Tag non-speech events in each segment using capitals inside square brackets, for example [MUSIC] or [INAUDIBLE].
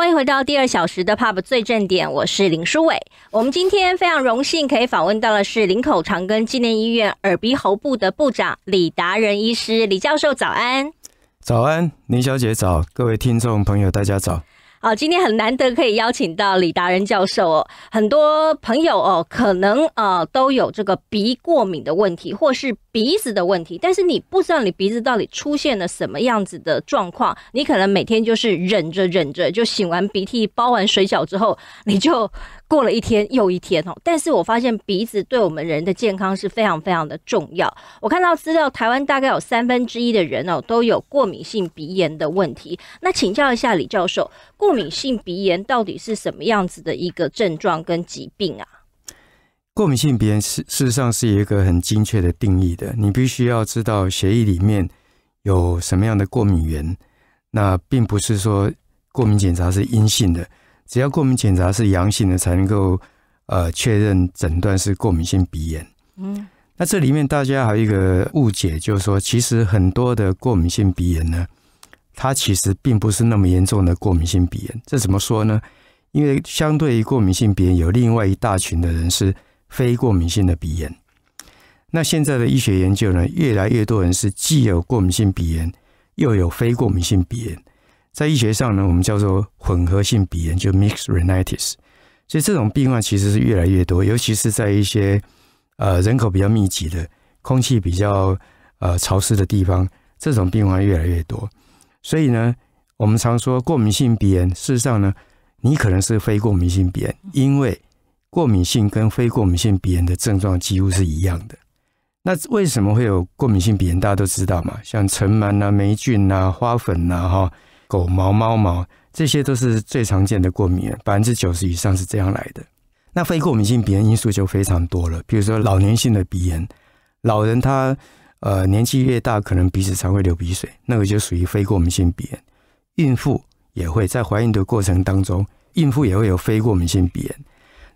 欢迎回到第二小时的 Pub 最正点，我是林书伟。我们今天非常荣幸可以访问到的是林口长庚纪念医院耳鼻喉部的部长李达仁医师，李教授，早安！早安，林小姐早，各位听众朋友大家早。好，今天很难得可以邀请到李达仁教授哦，很多朋友哦，可能呃都有这个鼻过敏的问题，或是。鼻子的问题，但是你不知道你鼻子到底出现了什么样子的状况，你可能每天就是忍着忍着，就擤完鼻涕、包完水饺之后，你就过了一天又一天哦。但是我发现鼻子对我们人的健康是非常非常的重要。我看到资料，台湾大概有三分之一的人哦都有过敏性鼻炎的问题。那请教一下李教授，过敏性鼻炎到底是什么样子的一个症状跟疾病啊？过敏性鼻炎是事实上是一个很精确的定义的，你必须要知道协议里面有什么样的过敏源。那并不是说过敏检查是阴性的，只要过敏检查是阳性的，才能够呃确认诊断是过敏性鼻炎。嗯，那这里面大家还有一个误解，就是说其实很多的过敏性鼻炎呢，它其实并不是那么严重的过敏性鼻炎。这怎么说呢？因为相对于过敏性鼻炎，有另外一大群的人是。非过敏性的鼻炎，那现在的医学研究呢，越来越多人是既有过敏性鼻炎，又有非过敏性鼻炎，在医学上呢，我们叫做混合性鼻炎，就 mixed rhinitis。所以这种病患其实是越来越多，尤其是在一些呃人口比较密集的、空气比较呃潮湿的地方，这种病患越来越多。所以呢，我们常说过敏性鼻炎，事实上呢，你可能是非过敏性鼻炎，因为。过敏性跟非过敏性鼻炎的症状几乎是一样的。那为什么会有过敏性鼻炎？大家都知道嘛，像尘螨啊、霉菌啊、花粉啊、哈狗毛、猫毛，这些都是最常见的过敏。百分之九十以上是这样来的。那非过敏性鼻炎因素就非常多了，比如说老年性的鼻炎，老人他呃年纪越大，可能鼻子常会流鼻水，那个就属于非过敏性鼻炎。孕妇也会在怀孕的过程当中，孕妇也会有非过敏性鼻炎。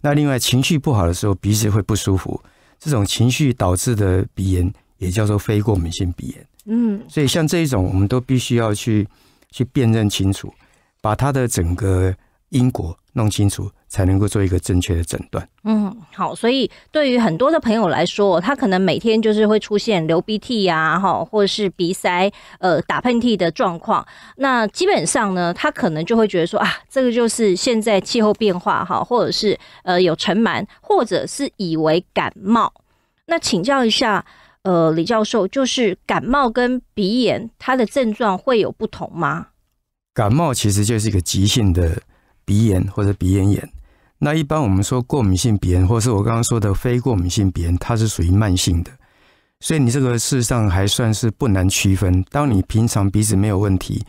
那另外，情绪不好的时候，鼻子会不舒服。这种情绪导致的鼻炎也叫做非过敏性鼻炎。嗯，所以像这一种，我们都必须要去去辨认清楚，把它的整个因果弄清楚。才能够做一个正确的诊断。嗯，好，所以对于很多的朋友来说，他可能每天就是会出现流鼻涕呀，哈，或者是鼻塞，呃，打喷嚏的状况。那基本上呢，他可能就会觉得说啊，这个就是现在气候变化哈，或者是呃有尘螨，或者是以为感冒。那请教一下，呃，李教授，就是感冒跟鼻炎，它的症状会有不同吗？感冒其实就是一个急性的鼻炎或者鼻炎炎。那一般我们说过敏性鼻炎，或者是我刚刚说的非过敏性鼻炎，它是属于慢性的，所以你这个事实上还算是不难区分。当你平常鼻子没有问题，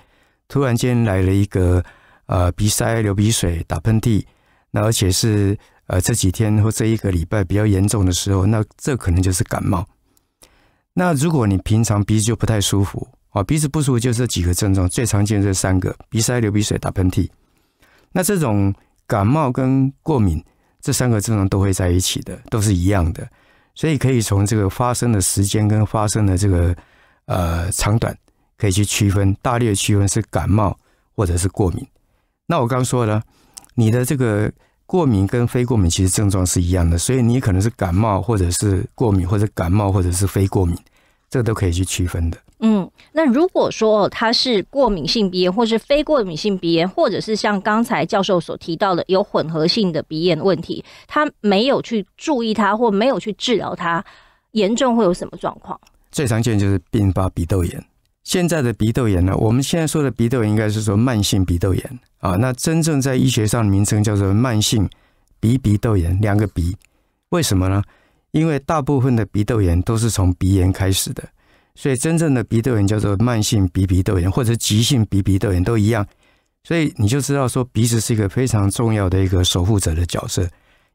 突然间来了一个呃鼻塞、流鼻水、打喷嚏，那而且是呃这几天或这一个礼拜比较严重的时候，那这可能就是感冒。那如果你平常鼻子就不太舒服啊，鼻子不舒服就这几个症状，最常见这三个：鼻塞、流鼻水、打喷嚏。那这种。感冒跟过敏这三个症状都会在一起的，都是一样的，所以可以从这个发生的时间跟发生的这个呃长短可以去区分，大略区分是感冒或者是过敏。那我刚说了，你的这个过敏跟非过敏其实症状是一样的，所以你可能是感冒或者是过敏，或者感冒或者是非过敏。这都可以去区分的。嗯，那如果说他是过敏性鼻炎，或是非过敏性鼻炎，或者是像刚才教授所提到的有混合性的鼻炎问题，他没有去注意它，或没有去治疗它，严重会有什么状况？最常见就是并发鼻窦炎。现在的鼻窦炎呢，我们现在说的鼻窦炎应该是说慢性鼻窦炎啊。那真正在医学上的名称叫做慢性鼻鼻窦炎，两个鼻，为什么呢？因为大部分的鼻窦炎都是从鼻炎开始的，所以真正的鼻窦炎叫做慢性鼻鼻窦炎或者急性鼻鼻窦炎都一样，所以你就知道说鼻子是一个非常重要的一个守护者的角色，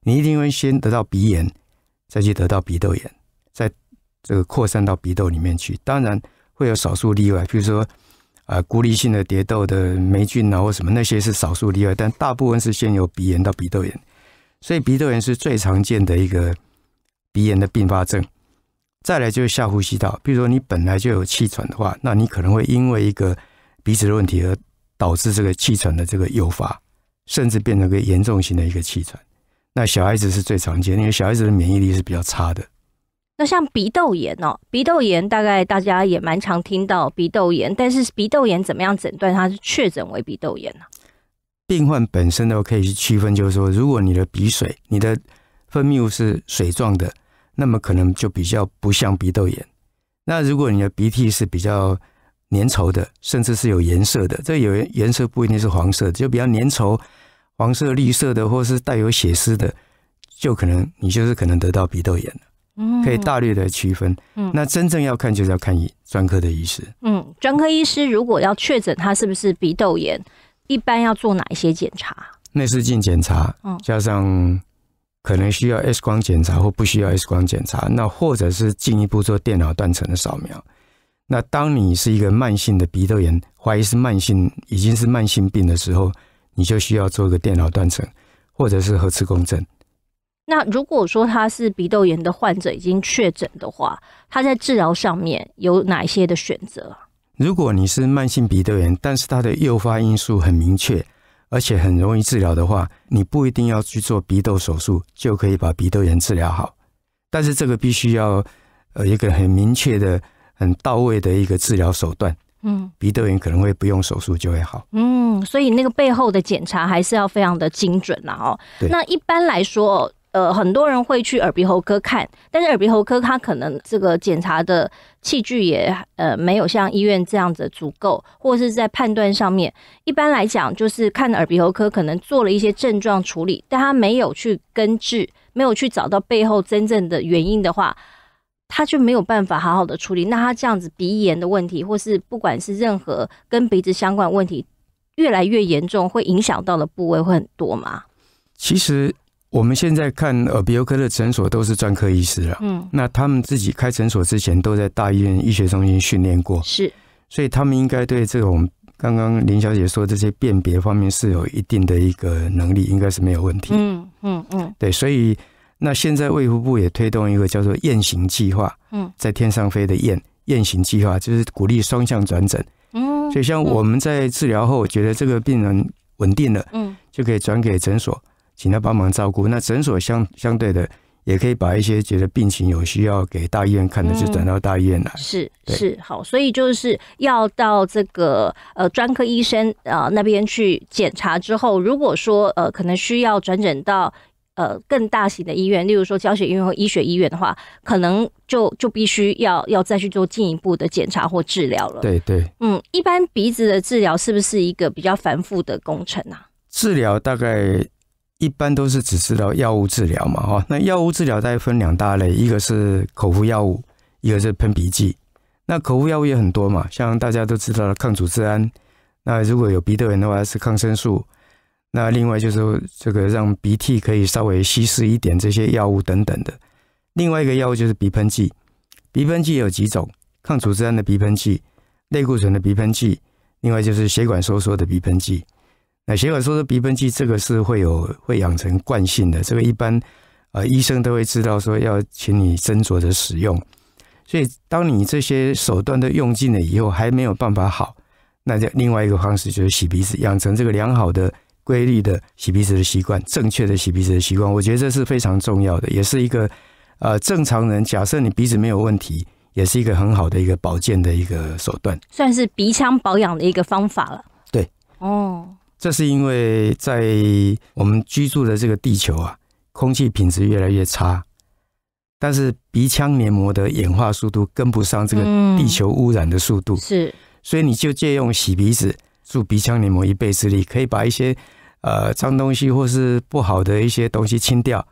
你一定会先得到鼻炎，再去得到鼻窦炎，在这个扩散到鼻窦里面去。当然会有少数例外，比如说啊孤立性的蝶窦的霉菌啊或什么那些是少数例外，但大部分是先由鼻炎到鼻窦炎，所以鼻窦炎是最常见的一个。鼻炎的并发症，再来就是下呼吸道，比如说你本来就有气喘的话，那你可能会因为一个鼻子的问题而导致这个气喘的这个诱发，甚至变成个严重型的一个气喘。那小孩子是最常见，因为小孩子的免疫力是比较差的。那像鼻窦炎哦，鼻窦炎大概大家也蛮常听到鼻窦炎，但是鼻窦炎怎么样诊断？它是确诊为鼻窦炎呢？病患本身呢可以去区分，就是说如果你的鼻水，你的。分泌物是水状的，那么可能就比较不像鼻窦炎。那如果你的鼻涕是比较粘稠的，甚至是有颜色的，这有颜色不一定是黄色，就比较粘稠、黄色、绿色的，或是带有血丝的，就可能你就是可能得到鼻窦炎了。嗯，可以大略的区分。嗯，那真正要看就是要看医专科的医师。嗯，专科医师如果要确诊他是不是鼻窦炎，一般要做哪一些检查？内视镜检查，嗯，加上。可能需要 X 光检查或不需要 X 光检查，那或者是进一步做电脑断层的扫描。那当你是一个慢性的鼻窦炎，怀疑是慢性，已经是慢性病的时候，你就需要做个电脑断层，或者是核磁共振。那如果说他是鼻窦炎的患者已经确诊的话，他在治疗上面有哪一些的选择？如果你是慢性鼻窦炎，但是它的诱发因素很明确。而且很容易治疗的话，你不一定要去做鼻窦手术，就可以把鼻窦炎治疗好。但是这个必须要，呃，一个很明确的、很到位的一个治疗手段。嗯，鼻窦炎可能会不用手术就会好。嗯，所以那个背后的检查还是要非常的精准啦。哦，那一般来说。呃，很多人会去耳鼻喉科看，但是耳鼻喉科他可能这个检查的器具也呃没有像医院这样子足够，或者是在判断上面，一般来讲就是看耳鼻喉科可能做了一些症状处理，但他没有去根治，没有去找到背后真正的原因的话，他就没有办法好好的处理。那他这样子鼻炎的问题，或是不管是任何跟鼻子相关问题越来越严重，会影响到的部位会很多吗？其实。我们现在看耳鼻喉科的诊所都是专科医师了。嗯，那他们自己开诊所之前，都在大医院医学中心训练过。是，所以他们应该对这种刚刚林小姐说这些辨别方面是有一定的一个能力，应该是没有问题。嗯嗯嗯，对。所以那现在卫福部也推动一个叫做“雁行计划”。嗯，在天上飞的雁雁行计划，就是鼓励双向转诊。嗯，就像我们在治疗后觉得这个病人稳定了，嗯，就可以转给诊所。请他帮忙照顾。那诊所相相对的，也可以把一些觉得病情有需要给大医院看的，就转到大医院来。是是好，所以就是要到这个呃专科医生啊那边去检查之后，如果说呃可能需要转诊到呃更大型的医院，例如说教学医院或医学医院的话，可能就就必须要要再去做进一步的检查或治疗了。对对，嗯，一般鼻子的治疗是不是一个比较繁复的工程啊？治疗大概。一般都是只知道药物治疗嘛，哈，那药物治疗大概分两大类，一个是口服药物，一个是喷鼻剂。那口服药物也很多嘛，像大家都知道的抗组胺，那如果有鼻窦炎的话是抗生素，那另外就是这个让鼻涕可以稍微稀释一点这些药物等等的。另外一个药物就是鼻喷剂，鼻喷剂有几种，抗组胺的鼻喷剂，类固醇的鼻喷剂，另外就是血管收缩的鼻喷剂。那血管说缩鼻喷剂，这个是会有会养成惯性的。这个一般呃医生都会知道说要请你斟酌着使用。所以，当你这些手段都用尽了以后，还没有办法好，那就另外一个方式就是洗鼻子，养成这个良好的规律的洗鼻子的习惯，正确的洗鼻子的习惯。我觉得这是非常重要的，也是一个呃正常人假设你鼻子没有问题，也是一个很好的一个保健的一个手段，算是鼻腔保养的一个方法了。对，哦。这是因为在我们居住的这个地球啊，空气品质越来越差，但是鼻腔黏膜的演化速度跟不上这个地球污染的速度，是，所以你就借用洗鼻子助鼻腔黏膜一臂之力，可以把一些呃脏东西或是不好的一些东西清掉，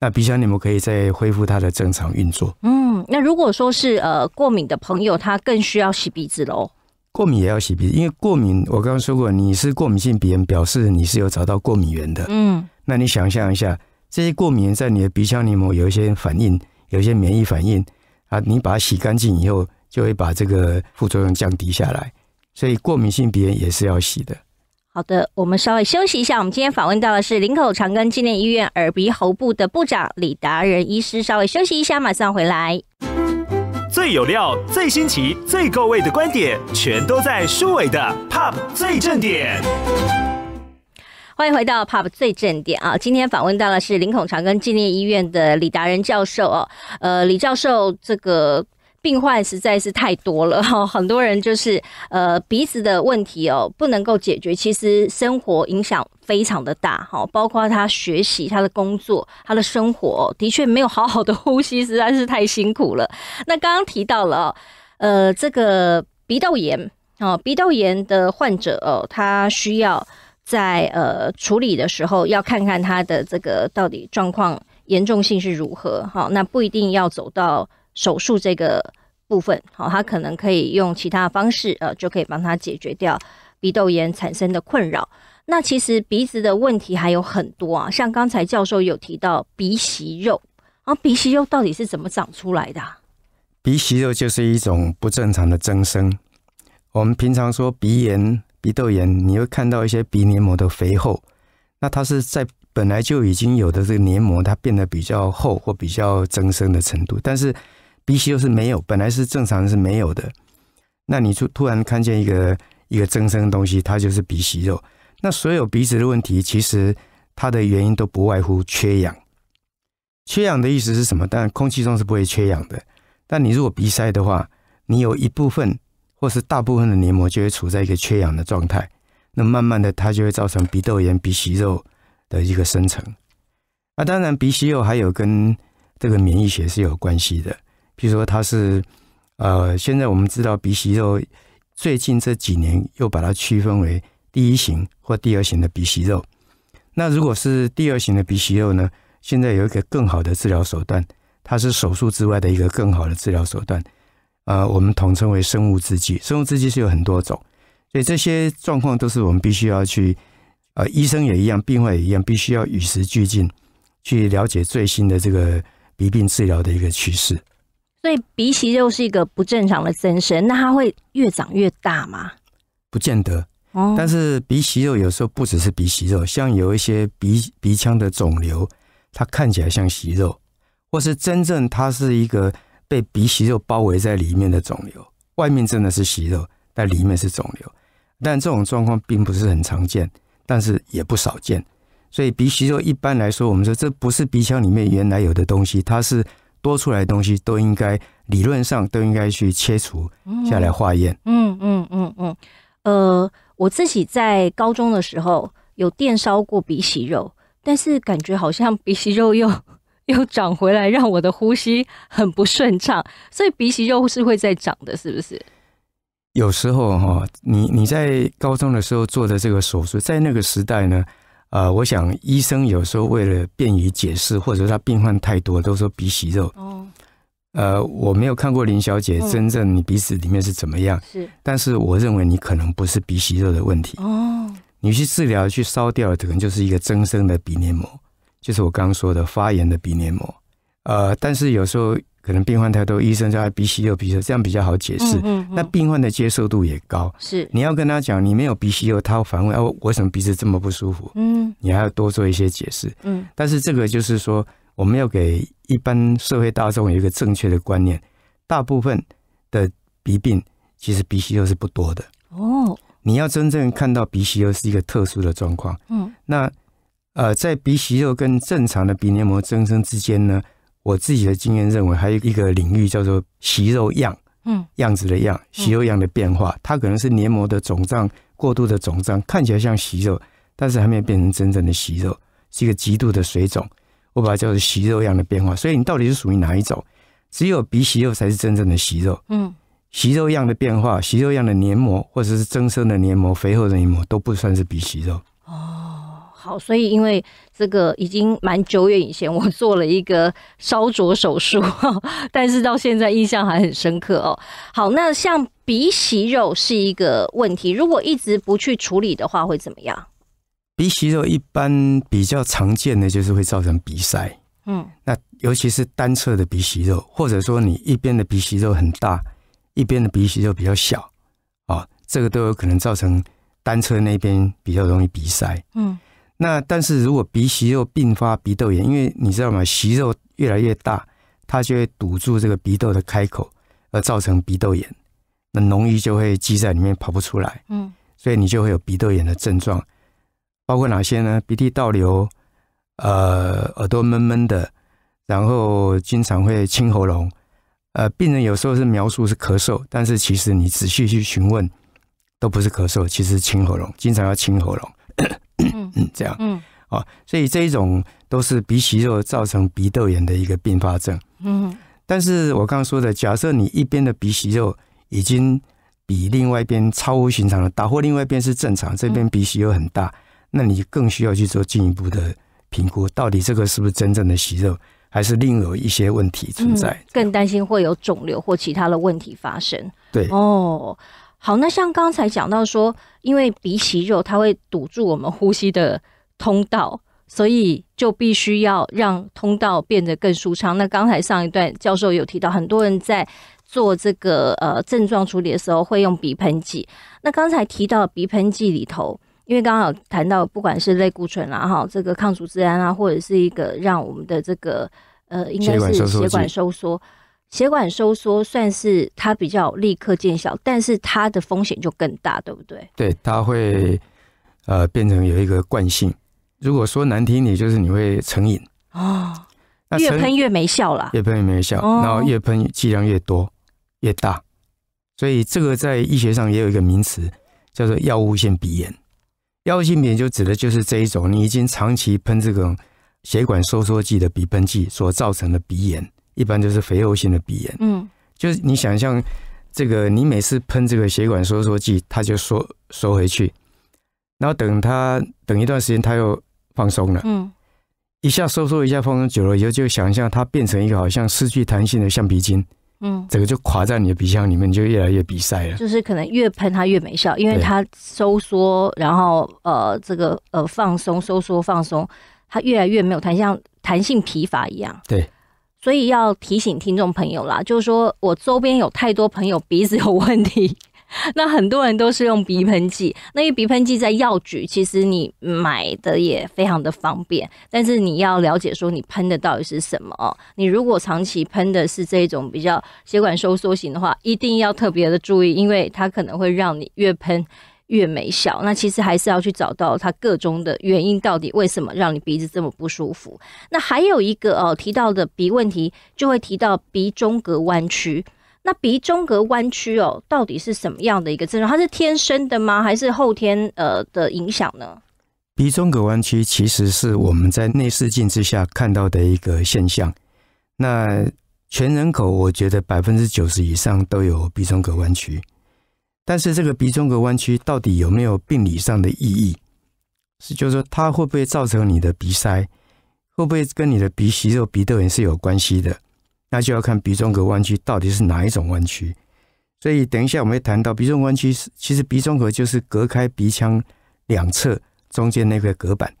那鼻腔黏膜可以再恢复它的正常运作。嗯，那如果说是呃过敏的朋友，他更需要洗鼻子喽。过敏也要洗鼻，因为过敏，我刚刚说过，你是过敏性鼻炎，表示你是有找到过敏源的。嗯，那你想象一下，这些过敏源在你的鼻腔黏膜有一些反应，有一些免疫反应啊，你把它洗干净以后，就会把这个副作用降低下来。所以，过敏性鼻炎也是要洗的。好的，我们稍微休息一下。我们今天访问到的是林口长庚纪念医院耳鼻喉部的部长李达仁医师，稍微休息一下，马上回来。最有料、最新奇、最够味的观点，全都在舒伟的《Pub 最正点》。欢迎回到《Pub 最正点》啊！今天访问到的是林孔长庚纪念医院的李达人教授哦。呃，李教授，这个。病患实在是太多了哈，很多人就是呃鼻子的问题哦，不能够解决，其实生活影响非常的大哈，包括他学习、他的工作、他的生活，的确没有好好的呼吸，实在是太辛苦了。那刚刚提到了呃这个鼻窦炎哦，鼻窦炎的患者哦，他需要在呃处理的时候，要看看他的这个到底状况严重性是如何哈，那不一定要走到。手术这个部分，好，他可能可以用其他方式，呃，就可以帮他解决掉鼻窦炎产生的困扰。那其实鼻子的问题还有很多啊，像刚才教授有提到鼻息肉，然后鼻息肉到底是怎么长出来的？鼻息肉就是一种不正常的增生。我们平常说鼻炎、鼻窦炎，你会看到一些鼻黏膜的肥厚，那它是在本来就已经有的这个黏膜，它变得比较厚或比较增生的程度，但是。鼻息肉是没有，本来是正常是没有的。那你突突然看见一个一个增生的东西，它就是鼻息肉。那所有鼻子的问题，其实它的原因都不外乎缺氧。缺氧的意思是什么？当然，空气中是不会缺氧的。但你如果鼻塞的话，你有一部分或是大部分的黏膜就会处在一个缺氧的状态。那慢慢的，它就会造成鼻窦炎、鼻息肉的一个生成。那当然，鼻息肉还有跟这个免疫学是有关系的。比如说，它是呃，现在我们知道鼻息肉，最近这几年又把它区分为第一型或第二型的鼻息肉。那如果是第二型的鼻息肉呢？现在有一个更好的治疗手段，它是手术之外的一个更好的治疗手段。呃，我们统称为生物制剂。生物制剂是有很多种，所以这些状况都是我们必须要去呃，医生也一样，病患也一样，必须要与时俱进去了解最新的这个鼻病治疗的一个趋势。所以鼻息肉是一个不正常的增生，那它会越长越大吗？不见得。但是鼻息肉有时候不只是鼻息肉，像有一些鼻鼻腔的肿瘤，它看起来像息肉，或是真正它是一个被鼻息肉包围在里面的肿瘤，外面真的是息肉，但里面是肿瘤。但这种状况并不是很常见，但是也不少见。所以鼻息肉一般来说，我们说这不是鼻腔里面原来有的东西，它是。多出来的东西都应该理论上都应该去切除下来化验。嗯嗯嗯嗯，呃，我自己在高中的时候有电烧过鼻息肉，但是感觉好像鼻息肉又 [LAUGHS] 又长回来，让我的呼吸很不顺畅。所以鼻息肉是会在长的，是不是？有时候哈，你你在高中的时候做的这个手术，在那个时代呢？呃，我想医生有时候为了便于解释，或者说他病患太多，都说鼻息肉。哦，呃，我没有看过林小姐真正你鼻子里面是怎么样。是，但是我认为你可能不是鼻息肉的问题。哦，你去治疗去烧掉，可能就是一个增生的鼻黏膜，就是我刚刚说的发炎的鼻黏膜。呃，但是有时候。可能病患太多，医生就爱鼻息肉，鼻息肉，这样比较好解释。嗯，那病患的接受度也高。是，你要跟他讲你没有鼻息肉，他反问：，哦，为什么鼻子这么不舒服？嗯，你还要多做一些解释。嗯，但是这个就是说，我们要给一般社会大众有一个正确的观念，大部分的鼻病其实鼻息肉是不多的。哦，你要真正看到鼻息肉是一个特殊的状况。嗯，那呃，在鼻息肉跟正常的鼻黏膜增生之间呢？我自己的经验认为，还有一个领域叫做息肉样，嗯，样子的样，息肉样的变化，它可能是粘膜的肿胀，过度的肿胀，看起来像息肉，但是还没有变成真正的息肉，是一个极度的水肿，我把它叫做息肉样的变化。所以你到底是属于哪一种？只有鼻息肉才是真正的息肉，嗯，息肉样的变化，息肉样的粘膜或者是增生的粘膜、肥厚的粘膜都不算是鼻息肉。哦。好，所以因为这个已经蛮久远以前，我做了一个烧灼手术，[LAUGHS] 但是到现在印象还很深刻哦。好，那像鼻息肉是一个问题，如果一直不去处理的话，会怎么样？鼻息肉一般比较常见的就是会造成鼻塞，嗯，那尤其是单侧的鼻息肉，或者说你一边的鼻息肉很大，一边的鼻息肉比较小，啊，这个都有可能造成单侧那边比较容易鼻塞，嗯。那但是，如果鼻息肉并发鼻窦炎，因为你知道吗？息肉越来越大，它就会堵住这个鼻窦的开口，而造成鼻窦炎。那脓液就会积在里面，跑不出来。嗯，所以你就会有鼻窦炎的症状，包括哪些呢？鼻涕倒流，呃，耳朵闷闷的，然后经常会清喉咙。呃，病人有时候是描述是咳嗽，但是其实你仔细去询问，都不是咳嗽，其实清喉咙，经常要清喉咙。嗯这样，嗯，哦，所以这一种都是鼻息肉造成鼻窦炎的一个并发症。嗯，但是我刚刚说的，假设你一边的鼻息肉已经比另外一边超乎寻常了，或另外一边是正常，这边鼻息肉很大，那你更需要去做进一步的评估，到底这个是不是真正的息肉，还是另有一些问题存在？更担心会有肿瘤或其他的问题发生。对，哦。好，那像刚才讲到说，因为鼻息肉它会堵住我们呼吸的通道，所以就必须要让通道变得更舒畅。那刚才上一段教授有提到，很多人在做这个呃症状处理的时候会用鼻喷剂。那刚才提到鼻喷剂里头，因为刚刚有谈到，不管是类固醇啦，哈，这个抗组胺啊，或者是一个让我们的这个呃，应该是血管收缩。血管收缩算是它比较立刻见效，但是它的风险就更大，对不对？对，它会呃变成有一个惯性。如果说难听点，就是你会成瘾哦，越喷越没效了，越喷越没效，然后越喷剂量越多、越大。所以这个在医学上也有一个名词叫做药物性鼻炎，药物性鼻炎就指的就是这一种，你已经长期喷这种血管收缩剂的鼻喷剂所造成的鼻炎。一般就是肥厚性的鼻炎，嗯，就是你想象这个，你每次喷这个血管收缩剂，它就收收回去，然后等它等一段时间，它又放松了，嗯，一下收缩，一下放松，久了以后就想象它变成一个好像失去弹性的橡皮筋，嗯，整个就垮在你的鼻腔里面，就越来越鼻塞了。就是可能越喷它越没效，因为它收缩，然后呃，这个呃放松，收缩放松，它越来越没有弹，像弹性疲乏一样，对。所以要提醒听众朋友啦，就是说我周边有太多朋友鼻子有问题，[LAUGHS] 那很多人都是用鼻喷剂。那鼻喷剂在药局，其实你买的也非常的方便，但是你要了解说你喷的到底是什么。你如果长期喷的是这种比较血管收缩型的话，一定要特别的注意，因为它可能会让你越喷。越没效，那其实还是要去找到它各种的原因，到底为什么让你鼻子这么不舒服？那还有一个哦，提到的鼻问题，就会提到鼻中隔弯曲。那鼻中隔弯曲哦，到底是什么样的一个症状？它是天生的吗？还是后天呃的影响呢？鼻中隔弯曲其实是我们在内视镜之下看到的一个现象。那全人口，我觉得百分之九十以上都有鼻中隔弯曲。但是这个鼻中隔弯曲到底有没有病理上的意义？是，就是说它会不会造成你的鼻塞，会不会跟你的鼻息肉、鼻窦炎是有关系的？那就要看鼻中隔弯曲到底是哪一种弯曲。所以等一下我们会谈到鼻中弯曲是，其实鼻中隔就是隔开鼻腔两侧中间那块隔板，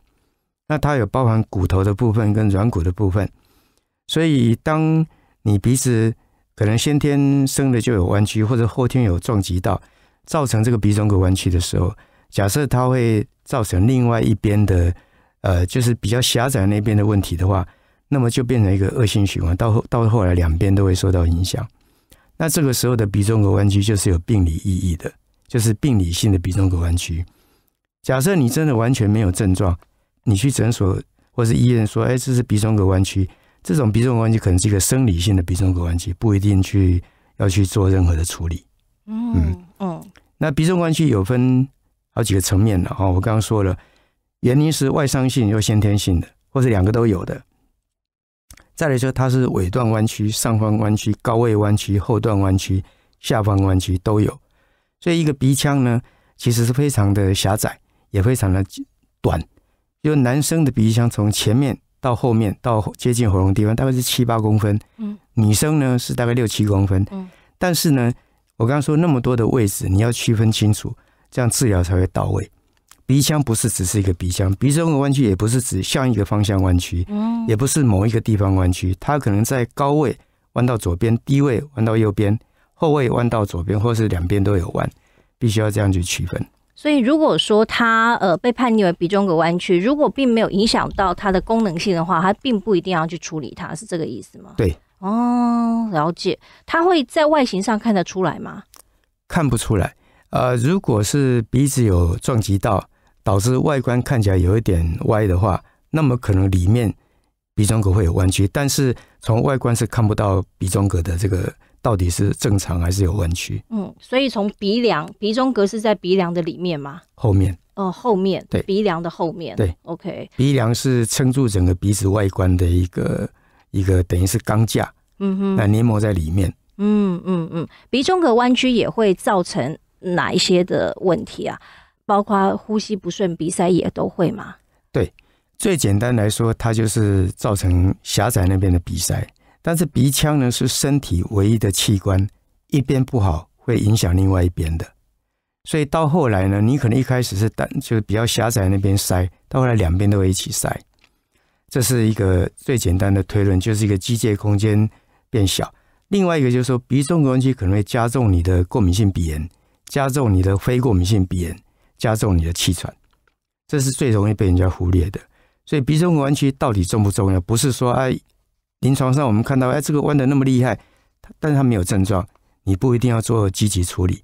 那它有包含骨头的部分跟软骨的部分。所以当你鼻子可能先天生的就有弯曲，或者后天有撞击到。造成这个鼻中隔弯曲的时候，假设它会造成另外一边的，呃，就是比较狭窄那边的问题的话，那么就变成一个恶性循环，到后到后来两边都会受到影响。那这个时候的鼻中隔弯曲就是有病理意义的，就是病理性的鼻中隔弯曲。假设你真的完全没有症状，你去诊所或是医院说，哎，这是鼻中隔弯曲，这种鼻中隔弯曲可能是一个生理性的鼻中隔弯曲，不一定去要去做任何的处理。嗯哦，那鼻中弯曲有分好几个层面的哦。我刚刚说了，原因是外伤性又先天性的，或者两个都有的。再来说，它是尾段弯曲、上方弯曲、高位弯曲、后段弯曲、下方弯曲都有。所以一个鼻腔呢，其实是非常的狭窄，也非常的短。就男生的鼻腔从前面到后面到接近喉咙地方，大概是七八公分。嗯，女生呢是大概六七公分。嗯，但是呢。我刚刚说那么多的位置，你要区分清楚，这样治疗才会到位。鼻腔不是只是一个鼻腔，鼻中隔弯曲也不是指向一个方向弯曲，嗯，也不是某一个地方弯曲，它可能在高位弯到左边，低位弯到右边，后位弯到左边，或是两边都有弯，必须要这样去区分。所以，如果说它呃被判定为鼻中隔弯曲，如果并没有影响到它的功能性的话，它并不一定要去处理它，是这个意思吗？对。哦，了解。它会在外形上看得出来吗？看不出来。呃，如果是鼻子有撞击到，导致外观看起来有一点歪的话，那么可能里面鼻中隔会有弯曲，但是从外观是看不到鼻中隔的这个到底是正常还是有弯曲。嗯，所以从鼻梁鼻中隔是在鼻梁的里面吗？后面。哦，后面。对，鼻梁的后面。对，OK。鼻梁是撑住整个鼻子外观的一个。一个等于是钢架，嗯哼，那黏膜在里面，嗯嗯嗯，鼻中隔弯曲也会造成哪一些的问题啊？包括呼吸不顺、鼻塞也都会嘛？对，最简单来说，它就是造成狭窄那边的鼻塞，但是鼻腔呢是身体唯一的器官，一边不好会影响另外一边的，所以到后来呢，你可能一开始是单就是比较狭窄那边塞，到后来两边都会一起塞。这是一个最简单的推论，就是一个机械空间变小。另外一个就是说，鼻中隔弯曲可能会加重你的过敏性鼻炎，加重你的非过敏性鼻炎，加重你的气喘。这是最容易被人家忽略的。所以，鼻中隔弯曲到底重不重要？不是说哎，临床上我们看到哎，这个弯的那么厉害，但是它没有症状，你不一定要做积极处理。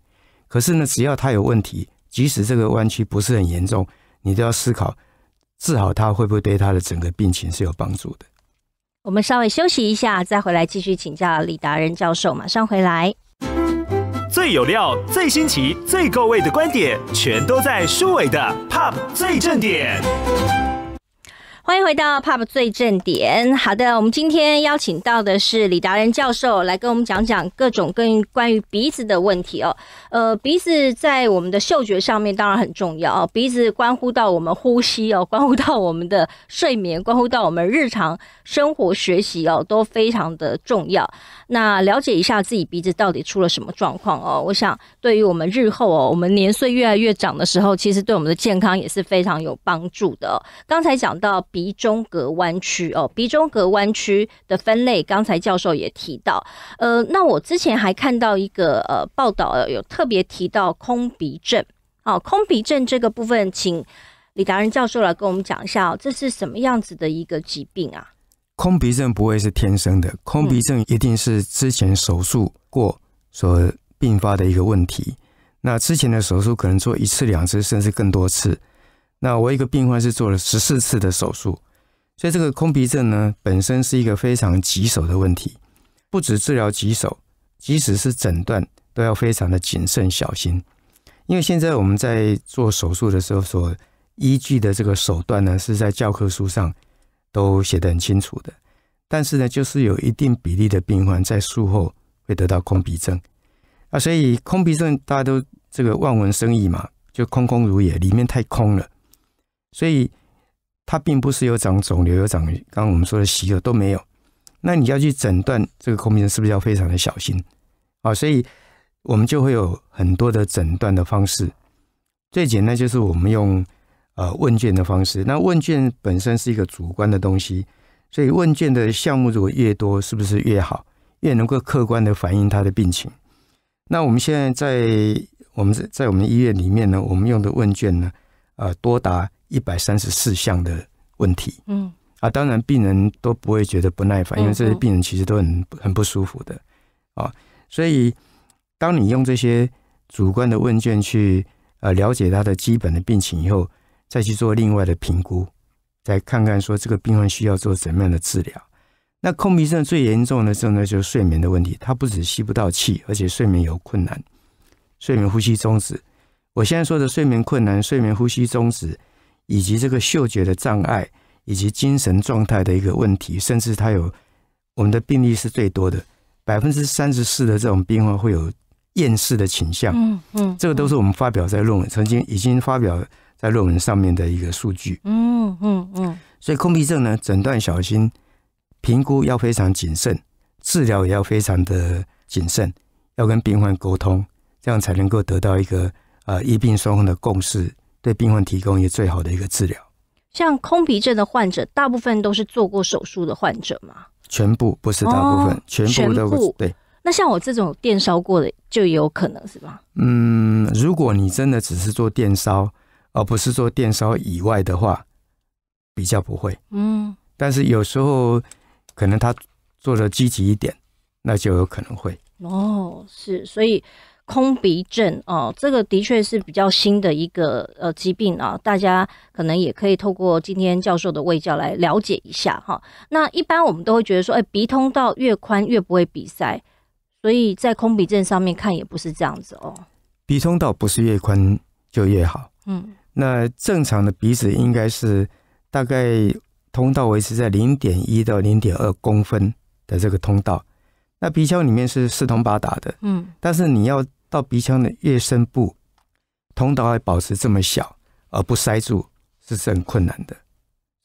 可是呢，只要它有问题，即使这个弯曲不是很严重，你都要思考。治好他会不会对他的整个病情是有帮助的？我们稍微休息一下，再回来继续请教李达人教授。马上回来，最有料、最新奇、最够味的观点，全都在舒伟的《Pop 最正点》。欢迎回到 Pub 最正点。好的，我们今天邀请到的是李达人教授来跟我们讲讲各种跟关于鼻子的问题哦。呃，鼻子在我们的嗅觉上面当然很重要哦，鼻子关乎到我们呼吸哦，[LAUGHS] 关乎到我们的睡眠，关乎到我们日常生活、学习哦，都非常的重要。那了解一下自己鼻子到底出了什么状况哦，我想对于我们日后哦，我们年岁越来越长的时候，其实对我们的健康也是非常有帮助的。刚才讲到。鼻中隔弯曲哦，鼻中隔弯曲的分类，刚才教授也提到。呃，那我之前还看到一个呃报道，有特别提到空鼻症。哦，空鼻症这个部分，请李达仁教授来跟我们讲一下，这是什么样子的一个疾病啊？空鼻症不会是天生的，空鼻症一定是之前手术过所并发的一个问题。那之前的手术可能做一次、两次，甚至更多次。那我一个病患是做了十四次的手术，所以这个空鼻症呢，本身是一个非常棘手的问题，不止治疗棘手，即使是诊断都要非常的谨慎小心，因为现在我们在做手术的时候所依据的这个手段呢，是在教科书上都写得很清楚的，但是呢，就是有一定比例的病患在术后会得到空鼻症啊，所以空鼻症大家都这个望文生义嘛，就空空如也，里面太空了。所以它并不是有长肿瘤，有长刚刚我们说的息肉都没有。那你要去诊断这个空鼻是不是要非常的小心啊？所以，我们就会有很多的诊断的方式。最简单就是我们用呃问卷的方式。那问卷本身是一个主观的东西，所以问卷的项目如果越多，是不是越好，越能够客观的反映他的病情？那我们现在在我们在我们医院里面呢，我们用的问卷呢，呃，多达。一百三十四项的问题，嗯啊，当然病人都不会觉得不耐烦，因为这些病人其实都很很不舒服的啊。所以，当你用这些主观的问卷去呃了解他的基本的病情以后，再去做另外的评估，再看看说这个病患需要做怎么样的治疗。那空鼻症最严重的时候呢，就是睡眠的问题，他不止吸不到气，而且睡眠有困难，睡眠呼吸终止。我现在说的睡眠困难、睡眠呼吸终止。以及这个嗅觉的障碍，以及精神状态的一个问题，甚至他有我们的病例是最多的，百分之三十四的这种病患会有厌世的倾向。嗯嗯，这个都是我们发表在论文曾经已经发表在论文上面的一个数据。嗯嗯嗯。所以空鼻症呢，诊断小心，评估要非常谨慎，治疗也要非常的谨慎，要跟病患沟通，这样才能够得到一个呃医病双方的共识。对病患提供一个最好的一个治疗。像空鼻症的患者，大部分都是做过手术的患者嘛？全部不是大部分，全部对。那像我这种电烧过的，就有可能是吧？嗯，如果你真的只是做电烧，而不是做电烧以外的话，比较不会。嗯，但是有时候可能他做的积极一点，那就有可能会。哦，是，所以。空鼻症哦，这个的确是比较新的一个呃疾病啊，大家可能也可以透过今天教授的卫教来了解一下哈。那一般我们都会觉得说，哎，鼻通道越宽越不会鼻塞，所以在空鼻症上面看也不是这样子哦。鼻通道不是越宽就越好，嗯，那正常的鼻子应该是大概通道维持在零点一到零点二公分的这个通道。那鼻腔里面是四通八达的，嗯，但是你要到鼻腔的越深部通道还保持这么小而不塞住，是很困难的，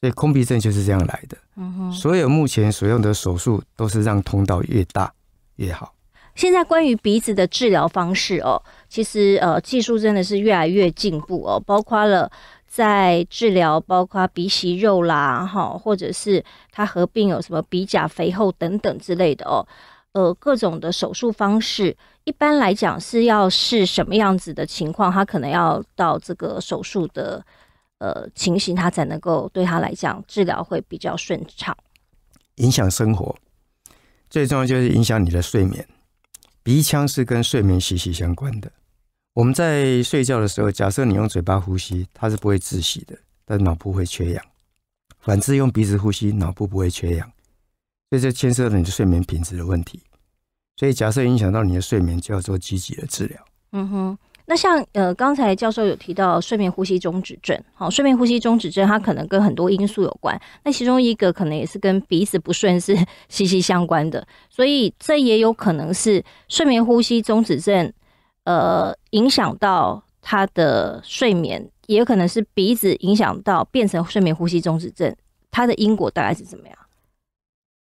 所以空鼻症就是这样来的。嗯哼，所有目前所用的手术都是让通道越大越好。现在关于鼻子的治疗方式哦，其实呃技术真的是越来越进步哦，包括了在治疗，包括鼻息肉啦，哈，或者是它合并有什么鼻甲肥厚等等之类的哦。呃，各种的手术方式，一般来讲是要是什么样子的情况，他可能要到这个手术的呃情形，他才能够对他来讲治疗会比较顺畅。影响生活，最重要就是影响你的睡眠。鼻腔是跟睡眠息息相关的。我们在睡觉的时候，假设你用嘴巴呼吸，它是不会窒息的，但脑部会缺氧；反之，用鼻子呼吸，脑部不会缺氧，所这就牵涉了你的睡眠品质的问题。所以，假设影响到你的睡眠，就要做积极的治疗。嗯哼，那像呃，刚才教授有提到睡眠呼吸中止症，好，睡眠呼吸中止症它可能跟很多因素有关，那其中一个可能也是跟鼻子不顺是 [LAUGHS] 息息相关的，所以这也有可能是睡眠呼吸中止症，呃，影响到他的睡眠，也有可能是鼻子影响到变成睡眠呼吸中止症，它的因果大概是怎么样？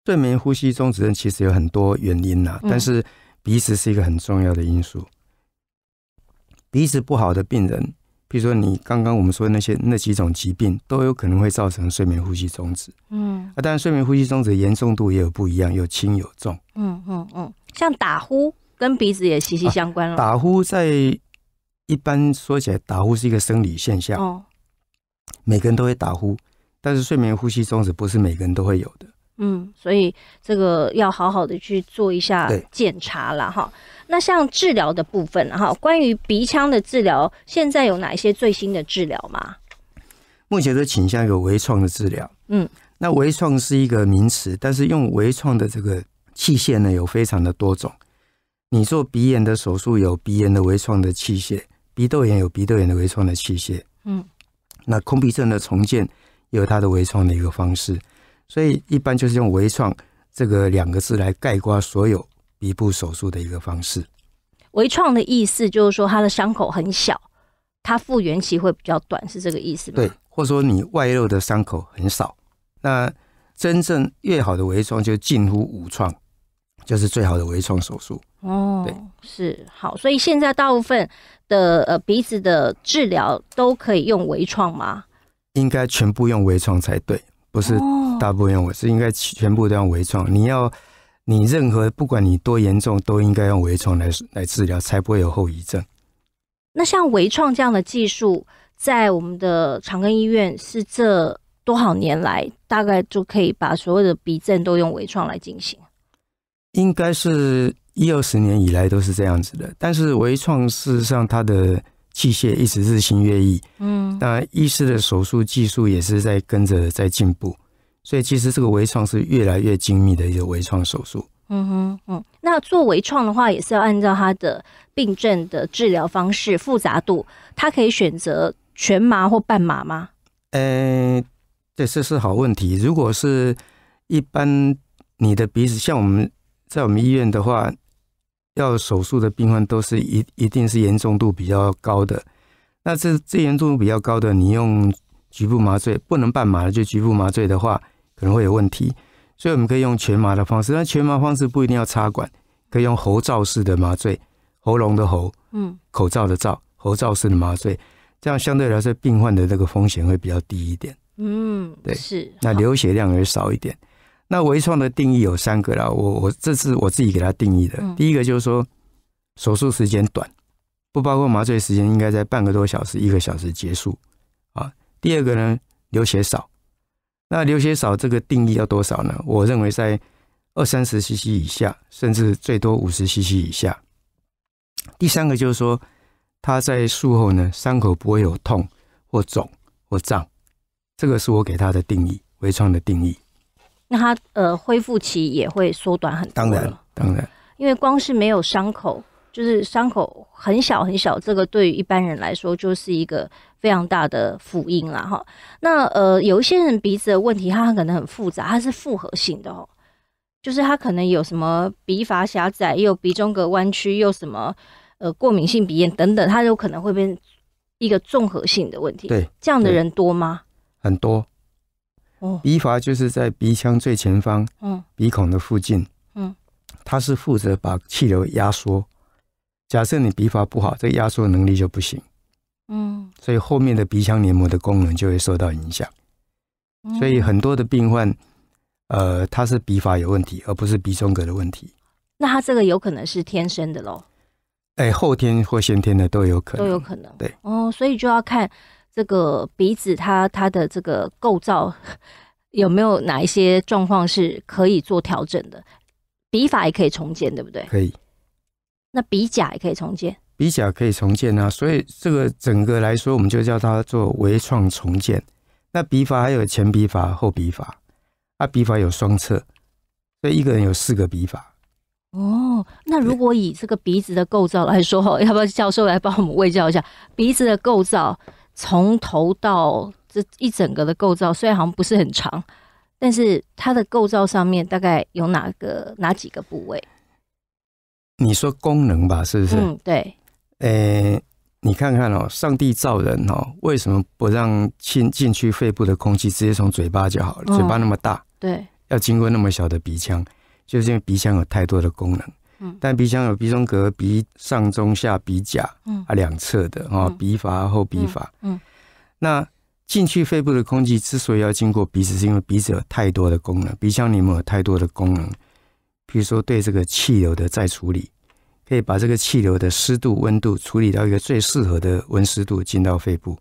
睡眠呼吸中止症其实有很多原因呐，但是鼻子是一个很重要的因素。鼻子不好的病人，比如说你刚刚我们说的那些那几种疾病，都有可能会造成睡眠呼吸中止。嗯，啊，当然睡眠呼吸中止严重度也有不一样，有轻有重。嗯嗯嗯，像打呼跟鼻子也息息相关了。打呼在一般说起来，打呼是一个生理现象，哦，每个人都会打呼，但是睡眠呼吸中止不是每个人都会有的。嗯，所以这个要好好的去做一下检查了哈。那像治疗的部分哈，关于鼻腔的治疗，现在有哪一些最新的治疗吗？目前的倾向有微创的治疗。嗯，那微创是一个名词，但是用微创的这个器械呢，有非常的多种。你做鼻炎的手术有鼻炎的微创的器械，鼻窦炎有鼻窦炎的微创的器械。嗯，那空鼻症的重建有它的微创的一个方式。所以一般就是用微创这个两个字来概括所有鼻部手术的一个方式。微创的意思就是说它的伤口很小，它复原期会比较短，是这个意思吗？对，或者说你外露的伤口很少。那真正越好的微创就近乎无创，就是最好的微创手术。哦，对，是好。所以现在大部分的呃鼻子的治疗都可以用微创吗？应该全部用微创才对，不是？大部分我是应该全部都要微创。你要，你任何不管你多严重，都应该用微创来来治疗，才不会有后遗症。那像微创这样的技术，在我们的长庚医院是这多少年来大概就可以把所有的鼻症都用微创来进行。应该是一二十年以来都是这样子的。但是微创事实上它的器械一直日新月异，嗯，那医师的手术技术也是在跟着在进步。所以其实这个微创是越来越精密的一个微创手术。嗯哼，嗯，那做微创的话，也是要按照他的病症的治疗方式复杂度，他可以选择全麻或半麻吗？嗯，这这是好问题。如果是一般你的鼻子，像我们在我们医院的话，要手术的病患都是一一定是严重度比较高的。那这这严重度比较高的，你用局部麻醉不能半麻的，就局部麻醉的话。可能会有问题，所以我们可以用全麻的方式，但全麻方式不一定要插管，可以用喉罩式的麻醉，喉咙的喉，嗯，口罩的罩，喉罩式的麻醉，这样相对来说病患的这个风险会比较低一点，嗯，对，是，那流血量也少一点。那微创的定义有三个啦，我我这次我自己给他定义的，第一个就是说手术时间短，不包括麻醉时间，应该在半个多小时、一个小时结束啊。第二个呢，流血少。那流血少这个定义要多少呢？我认为在二三十 CC 以下，甚至最多五十 CC 以下。第三个就是说，他在术后呢，伤口不会有痛或肿或胀，这个是我给他的定义，微创的定义。那他呃恢复期也会缩短很多，当然当然。因为光是没有伤口，就是伤口很小很小，这个对于一般人来说就是一个。非常大的福音啦，哈。那呃，有一些人鼻子的问题，他可能很复杂，它是复合性的哦。就是他可能有什么鼻阀狭窄，又鼻中隔弯曲，又什么呃过敏性鼻炎等等，他有可能会变一个综合性的问题。对，这样的人多吗？很多。哦，鼻阀就是在鼻腔最前方，嗯，鼻孔的附近，嗯，它是负责把气流压缩。假设你鼻阀不好，这压缩能力就不行。嗯，所以后面的鼻腔黏膜的功能就会受到影响，所以很多的病患，呃，他是鼻法有问题，而不是鼻中隔的问题。那他这个有可能是天生的喽？哎，后天或先天的都有可能，都有可能。对，哦，所以就要看这个鼻子它它的这个构造 [LAUGHS] 有没有哪一些状况是可以做调整的，鼻法也可以重建，对不对？可以。那鼻甲也可以重建。鼻甲可以重建啊，所以这个整个来说，我们就叫它做微创重建。那笔法还有前笔法、后笔法，啊，笔法有双侧，所以一个人有四个笔法。哦，那如果以这个鼻子的构造来说，要不要教授来帮我们喂教一下鼻子的构造？从头到这一整个的构造，虽然好像不是很长，但是它的构造上面大概有哪个哪几个部位？你说功能吧，是不是？嗯，对。哎，你看看哦，上帝造人哦，为什么不让进进去肺部的空气直接从嘴巴就好了？嘴巴那么大，对，要经过那么小的鼻腔，就是因为鼻腔有太多的功能。嗯，但鼻腔有鼻中隔、鼻上、中、下鼻甲，嗯啊，两侧的啊，鼻阀后鼻阀。嗯，那进去肺部的空气之所以要经过鼻子，是因为鼻子有太多的功能，鼻腔里面有太多的功能，比如说对这个气流的再处理。可以把这个气流的湿度、温度处理到一个最适合的温湿度进到肺部。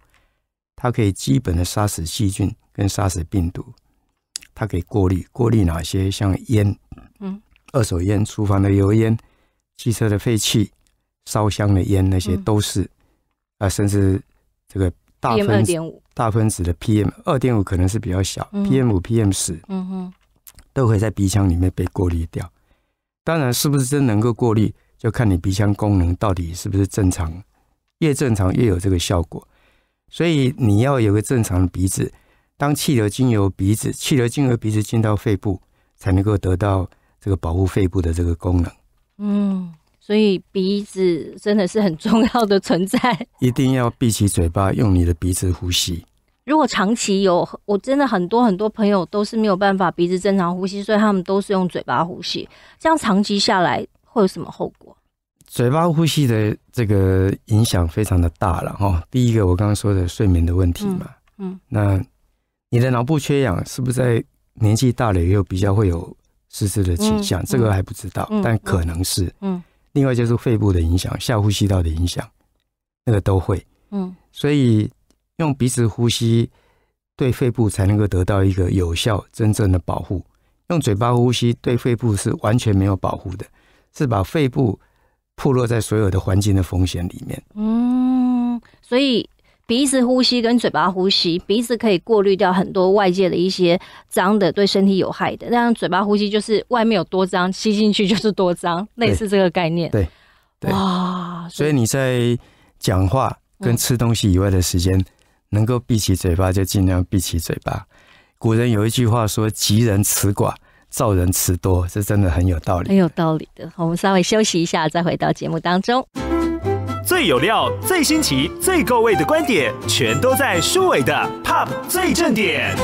它可以基本的杀死细菌跟杀死病毒。它可以过滤，过滤哪些？像烟，嗯，二手烟、厨房的油烟、汽车的废气、烧香的烟，那些都是。啊，甚至这个大分子，大分子的 PM 二点五可能是比较小，PM 五、PM 十，嗯哼，都可以在鼻腔里面被过滤掉。当然是不是真能够过滤？就看你鼻腔功能到底是不是正常，越正常越有这个效果。所以你要有个正常的鼻子，当气流经由鼻子，气流经由鼻子进到肺部，才能够得到这个保护肺部的这个功能。嗯，所以鼻子真的是很重要的存在。一定要闭起嘴巴，用你的鼻子呼吸。如果长期有，我真的很多很多朋友都是没有办法鼻子正常呼吸，所以他们都是用嘴巴呼吸，这样长期下来。会有什么后果？嘴巴呼吸的这个影响非常的大了哈。第一个，我刚刚说的睡眠的问题嘛，嗯，那你的脑部缺氧是不是在年纪大了后比较会有失智的倾向？这个还不知道，但可能是。嗯，另外就是肺部的影响，下呼吸道的影响，那个都会。嗯，所以用鼻子呼吸对肺部才能够得到一个有效、真正的保护。用嘴巴呼吸对肺部是完全没有保护的。是把肺部铺落在所有的环境的风险里面。嗯，所以鼻子呼吸跟嘴巴呼吸，鼻子可以过滤掉很多外界的一些脏的、对身体有害的。那嘴巴呼吸就是外面有多脏，吸进去就是多脏，类似这个概念。对，对。哇，所以你在讲话跟吃东西以外的时间，能够闭起嘴巴就尽量闭起嘴巴。古人有一句话说：“吉人辞寡。”造人吃多，这真的很有道理，很有道理的。我们稍微休息一下，再回到节目当中。最有料、最新奇、最够味的观点，全都在书尾的《Pub 最正点》。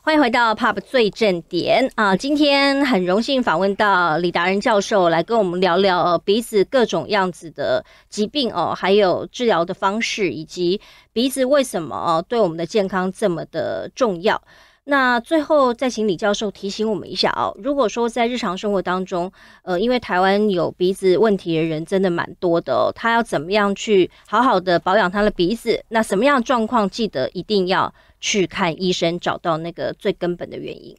欢迎回到《Pub 最正点》啊！今天很荣幸访问到李达人教授，来跟我们聊聊鼻子各种样子的疾病哦，还有治疗的方式，以及鼻子为什么对我们的健康这么的重要。那最后再请李教授提醒我们一下哦，如果说在日常生活当中，呃，因为台湾有鼻子问题的人真的蛮多的，他要怎么样去好好的保养他的鼻子？那什么样的状况，记得一定要去看医生，找到那个最根本的原因。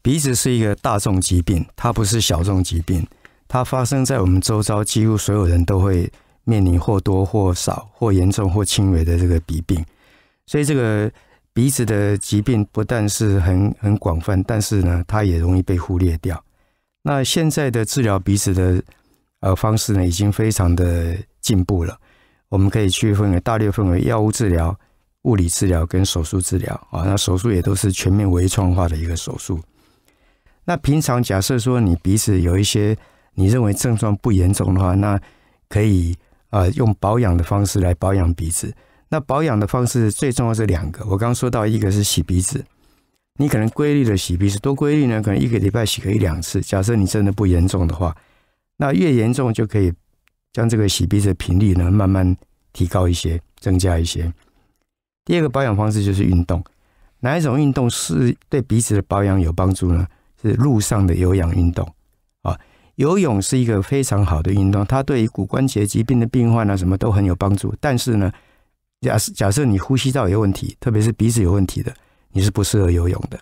鼻子是一个大众疾病，它不是小众疾病，它发生在我们周遭，几乎所有人都会面临或多或少、或严重或轻微的这个鼻病，所以这个。鼻子的疾病不但是很很广泛，但是呢，它也容易被忽略掉。那现在的治疗鼻子的呃方式呢，已经非常的进步了。我们可以区分为大略分为药物治疗、物理治疗跟手术治疗啊。那手术也都是全面微创化的一个手术。那平常假设说你鼻子有一些你认为症状不严重的话，那可以啊用保养的方式来保养鼻子。那保养的方式最重要是两个，我刚刚说到，一个是洗鼻子，你可能规律的洗鼻子，多规律呢？可能一个礼拜洗个一两次。假设你真的不严重的话，那越严重就可以将这个洗鼻子的频率呢慢慢提高一些，增加一些。第二个保养方式就是运动，哪一种运动是对鼻子的保养有帮助呢？是路上的有氧运动啊，游泳是一个非常好的运动，它对于骨关节疾病的病患啊什么都很有帮助，但是呢。假假设你呼吸道有问题，特别是鼻子有问题的，你是不适合游泳的，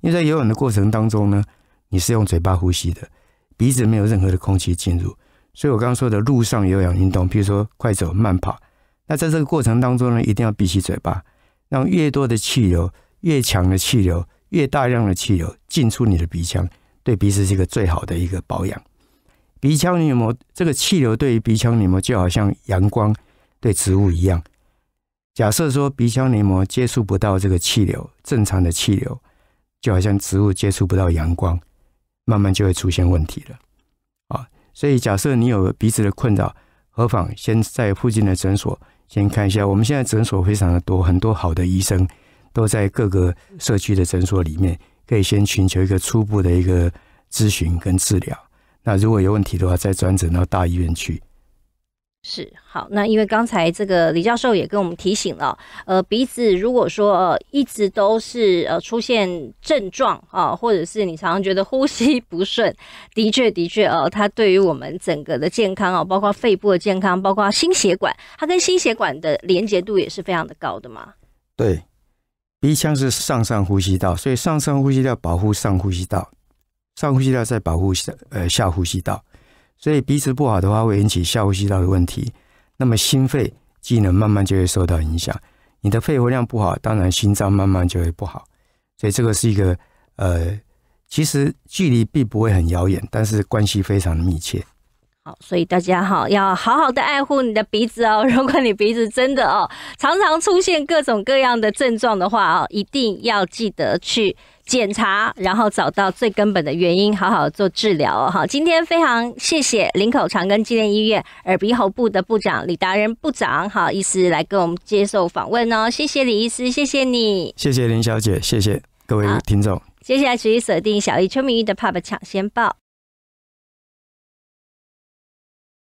因为在游泳的过程当中呢，你是用嘴巴呼吸的，鼻子没有任何的空气进入。所以，我刚刚说的陆上有氧运动，比如说快走、慢跑，那在这个过程当中呢，一定要闭起嘴巴，让越多的气流、越强的气流、越大量的气流进出你的鼻腔，对鼻子是一个最好的一个保养。鼻腔黏膜这个气流对于鼻腔黏膜，就好像阳光对植物一样。假设说鼻腔黏膜接触不到这个气流，正常的气流，就好像植物接触不到阳光，慢慢就会出现问题了啊。所以假设你有鼻子的困扰，何妨先在附近的诊所先看一下。我们现在诊所非常的多，很多好的医生都在各个社区的诊所里面，可以先寻求一个初步的一个咨询跟治疗。那如果有问题的话，再转诊到大医院去。是好，那因为刚才这个李教授也跟我们提醒了，呃，鼻子如果说呃、一直都是呃出现症状啊，或者是你常常觉得呼吸 [LAUGHS] 不顺，的确的确呃，它对于我们整个的健康啊，包括肺部的健康，包括心血管，它跟心血管的连接度也是非常的高的嘛。对，鼻腔是上上呼吸道，所以上上呼吸道保护上呼吸道，上呼吸道再保护下呃下呼吸道。所以鼻子不好的话，会引起下呼吸道的问题，那么心肺机能慢慢就会受到影响。你的肺活量不好，当然心脏慢慢就会不好。所以这个是一个呃，其实距离并不会很遥远，但是关系非常的密切。好，所以大家哈，要好好的爱护你的鼻子哦。[LAUGHS] 如果你鼻子真的哦，常常出现各种各样的症状的话哦，一定要记得去。检查，然后找到最根本的原因，好好做治疗哦。好，今天非常谢谢林口长庚纪念医院耳鼻喉部的部长李达人部长，好医师来跟我们接受访问哦。谢谢李医师，谢谢你，谢谢林小姐，谢谢各位听众。接下来请锁定小易邱明玉的 PUB 抢先报。